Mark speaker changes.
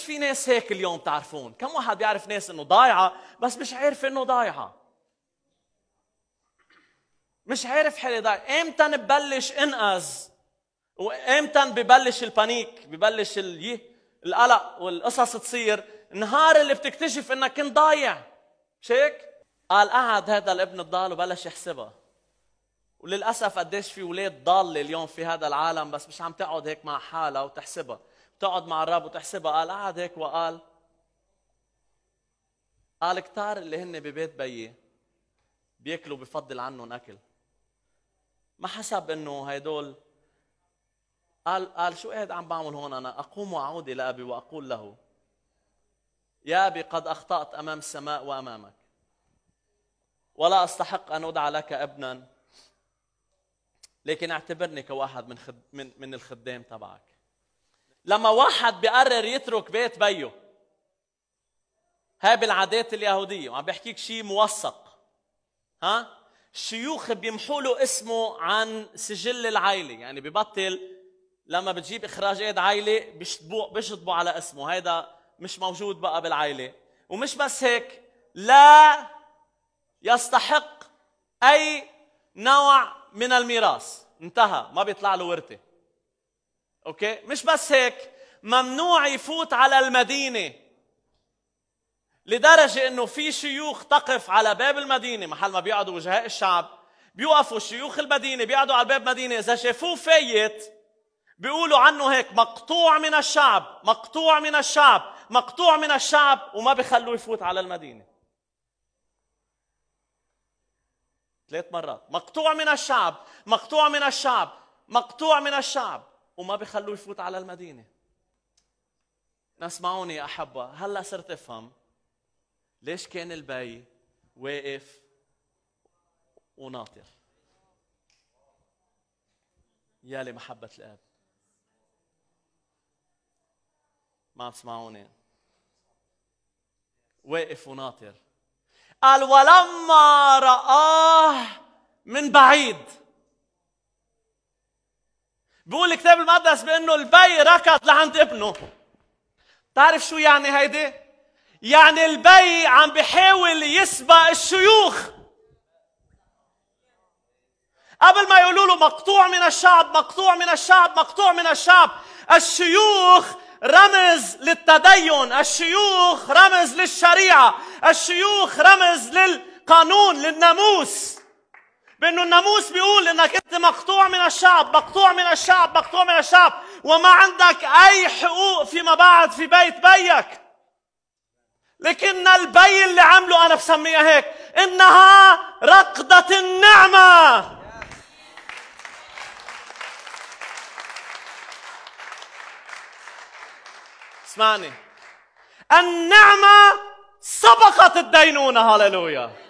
Speaker 1: ليش في ناس هيك اليوم تعرفون؟ كم واحد بيعرف ناس انه ضايعه بس مش عارف انه ضايعه؟ مش عارف حالي ضايع، امتى نبلش انقز وامتى ببلش البانيك؟ ببلش القلق والقصص تصير النهار اللي بتكتشف انك كنت ضايع مش هيك؟ قال قعد هذا الابن الضال وبلش يحسبها وللاسف قديش في اولاد ضاله اليوم في هذا العالم بس مش عم تقعد هيك مع حالها وتحسبها تقعد مع الرب وتحسبها قال قعد هيك وقال قال كتار اللي هن ببيت بيي بياكلوا بفضل عنهم اكل ما حسب انه هيدول قال قال شو قاعد عم بعمل هون انا اقوم واعود الى ابي واقول له يا ابي قد اخطات امام السماء وامامك ولا استحق ان ادعى لك ابنا لكن اعتبرني كواحد من خد من من الخدام تبعك لما واحد بيقرر يترك بيت بيه هاي بالعادات اليهودية وعم بحكيك شيء موثق ها الشيوخ بيمحوا له اسمه عن سجل العائلة يعني ببطل لما بتجيب اخراج ايد عائلة بيشطبوا بيشطبوا على اسمه هيدا مش موجود بقى بالعائلة ومش بس هيك لا يستحق اي نوع من الميراث انتهى ما بيطلع له ورثه اوكي مش بس هيك ممنوع يفوت على المدينه لدرجه انه في شيوخ تقف على باب المدينه محل ما بيقعدوا وجهاء الشعب بيوقفوا شيوخ المدينه بيقعدوا على باب المدينه اذا شافوه فايت بيقولوا عنه هيك مقطوع من الشعب مقطوع من الشعب مقطوع من الشعب وما بخلوه يفوت على المدينه ثلاث مرات مقطوع من الشعب مقطوع من الشعب مقطوع من الشعب وما بيخلوه يفوت على المدينة اسمعوني يا أحبة هلأ صرت أفهم ليش كان البي واقف وناطر يا محبة الآب ما عم تسمعوني واقف وناطر قال ولما رآه من بعيد بيقول الكتاب المقدس بانه البي ركض لعند ابنه تعرف شو يعني هيدي يعني البي عم بحاول يسبق الشيوخ قبل ما يقولوا له مقطوع من الشعب مقطوع من الشعب مقطوع من الشعب الشيوخ رمز للتدين الشيوخ رمز للشريعه الشيوخ رمز للقانون للناموس بأنه الناموس بيقول أنك أنت مقطوع من الشعب مقطوع من الشعب مقطوع من الشعب وما عندك أي حقوق فيما بعد في بيت بيك لكن البي اللي عمله أنا بسميها هيك إنها رقدة النعمة اسمعني النعمة سبقت الدينونة هللويا